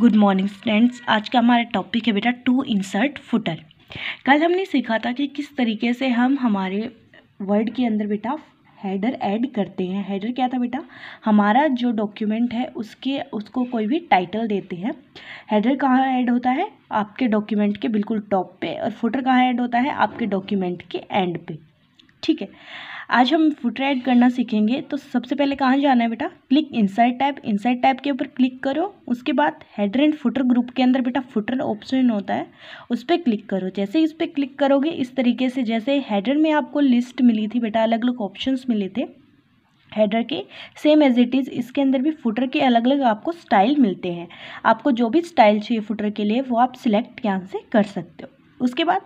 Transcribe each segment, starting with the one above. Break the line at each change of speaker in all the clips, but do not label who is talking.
good morning friends आज का हमारा टॉपिक है बेटा टू इंसर्ट फुटर कल हमने सीखा था कि किस तरीके से हम हमारे वर्ड के अंदर बेटा हेडर ऐड करते हैं हेडर क्या था बेटा हमारा जो डॉक्यूमेंट है उसके उसको कोई भी टाइटल देते हैं हेडर कहाँ ऐड होता है आपके डॉक्यूमेंट के बिल्कुल टॉप पे और फुटर कहाँ ऐड होता है आपके डॉक्यूमेंट के एंड पे ठीक है आज हम फुटर ऐड करना सीखेंगे तो सबसे पहले कहाँ जाना है बेटा click inside tab inside tab के ऊपर क्लिक करो उसके बाद हेडर एंड फुटर ग्रुप के अंदर बेटा फुटर ऑप्शन होता है उस पर क्लिक करो जैसे इस पर क्लिक करोगे इस तरीके से जैसे हेडर में आपको लिस्ट मिली थी बेटा अलग अलग ऑप्शन मिले थे हेडर के सेम एज इट इज़ इसके अंदर भी फुटर के अलग अलग आपको स्टाइल मिलते हैं आपको जो भी स्टाइल चाहिए फुटर के लिए वो आप सिलेक्ट यहाँ से कर सकते हो उसके बाद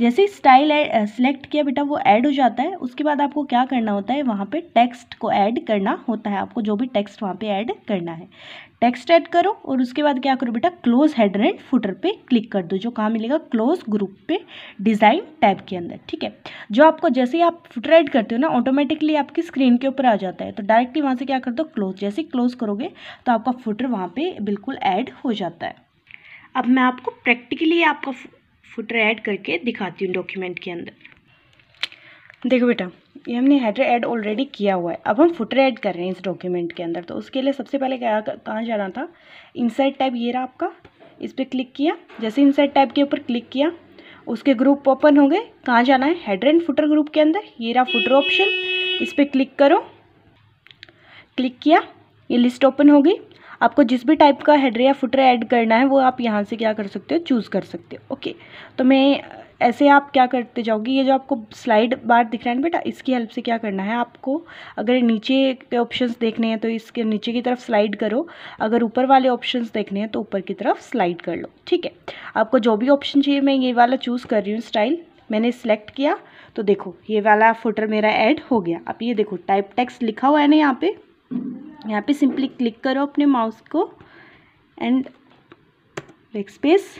जैसे ही स्टाइल सेलेक्ट किया बेटा वो ऐड हो जाता है उसके बाद आपको क्या करना होता है वहाँ पे टेक्स्ट को ऐड करना होता है आपको जो भी टेक्स्ट वहाँ पे ऐड करना है टेक्स्ट ऐड करो और उसके बाद क्या करो बेटा क्लोज हेडर एंड फुटर पे क्लिक कर दो जो कहाँ मिलेगा क्लोज ग्रुप पे डिज़ाइन टैब के अंदर ठीक है जो आपको जैसे ही आप फुटर ऐड करते हो ना ऑटोमेटिकली आपकी स्क्रीन के ऊपर आ जाता है तो डायरेक्टली वहाँ से क्या कर दो क्लोज जैसे ही क्लोज करोगे तो आपका फुटर वहाँ पर बिल्कुल ऐड हो जाता है अब मैं आपको प्रैक्टिकली आपका फुटर ऐड करके दिखाती हूँ डॉक्यूमेंट के अंदर देखो बेटा ये हमने हेडर ऐड ऑलरेडी किया हुआ है अब हम फुटर ऐड कर रहे हैं इस डॉक्यूमेंट के अंदर तो उसके लिए सबसे पहले क्या कहाँ जाना था इनसाइड टैब ये रहा आपका इस पर क्लिक किया जैसे इनसाइड टैब के ऊपर क्लिक किया उसके ग्रुप ओपन हो गए कहाँ जाना है हेडर एंड फुटर ग्रुप के अंदर ये रहा फुटर ऑप्शन इस पर क्लिक करो क्लिक किया ये लिस्ट ओपन हो गई आपको जिस भी टाइप का हेडर या फुटर ऐड करना है वो आप यहाँ से क्या कर सकते हो चूज़ कर सकते हो ओके तो मैं ऐसे आप क्या करते जाओगे ये जो आपको स्लाइड बार दिख रहा है ना बेटा इसकी हेल्प से क्या करना है आपको अगर नीचे के ऑप्शंस देखने हैं तो इसके नीचे की तरफ स्लाइड करो अगर ऊपर वाले ऑप्शंस देखने हैं तो ऊपर की तरफ स्लाइड कर लो ठीक है आपको जो भी ऑप्शन चाहिए मैं ये वाला चूज़ कर रही हूँ स्टाइल मैंने सिलेक्ट किया तो देखो ये वाला फोटर मेरा ऐड हो गया अब ये देखो टाइप टेक्स्ट लिखा हुआ है ना यहाँ पर यहाँ पे सिंपली क्लिक करो अपने माउस को एंड बैक स्पेस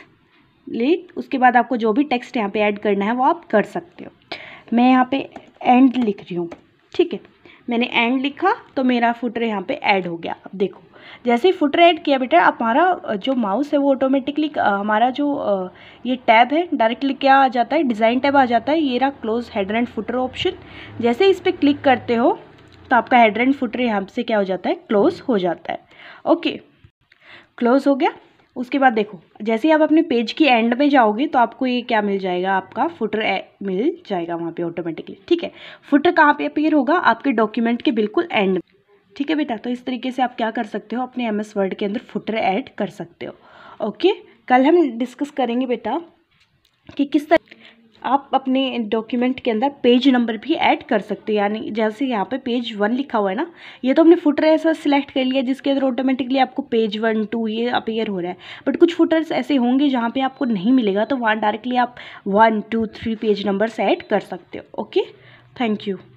लिख उसके बाद आपको जो भी टेक्स्ट यहाँ पे ऐड करना है वो आप कर सकते हो मैं यहाँ पे एंड लिख रही हूँ ठीक है मैंने एंड लिखा तो मेरा फुटर यहाँ पे ऐड हो गया अब देखो जैसे ही फुटर ऐड किया बेटा हमारा जो माउस है वो ऑटोमेटिकली हमारा जो ये टैब है डायरेक्टली क्या आ जाता है डिज़ाइन टैब आ जाता है ये रहा close header and footer option जैसे इस पर क्लिक करते हो तो आपका हेड एंड फुटर यहाँ से क्या हो जाता है क्लोज हो जाता है ओके क्लोज हो गया उसके बाद देखो जैसे ही आप अपने पेज की एंड में जाओगे तो आपको ये क्या मिल जाएगा आपका फुटर मिल जाएगा वहाँ पे ऑटोमेटिकली ठीक है फुटर कहाँ पे अपीयर होगा आपके डॉक्यूमेंट के बिल्कुल एंड ठीक है बेटा तो इस तरीके से आप क्या कर सकते हो अपने एम एस वर्ड के अंदर फुटर ऐड कर सकते हो ओके कल हम डिस्कस करेंगे बेटा कि किस तरह आप अपने डॉक्यूमेंट के अंदर पेज नंबर भी ऐड कर सकते हो यानी जैसे यहाँ पे पेज वन लिखा हुआ है ना ये तो हमने फुटर ऐसा सिलेक्ट कर लिया जिसके अंदर ऑटोमेटिकली आपको पेज वन टू ये अपेयर हो रहा है बट कुछ फुटर्स ऐसे होंगे जहाँ पर आपको नहीं मिलेगा तो वहाँ डायरेक्टली आप one two three page numbers add कर सकते हो ओके थैंक यू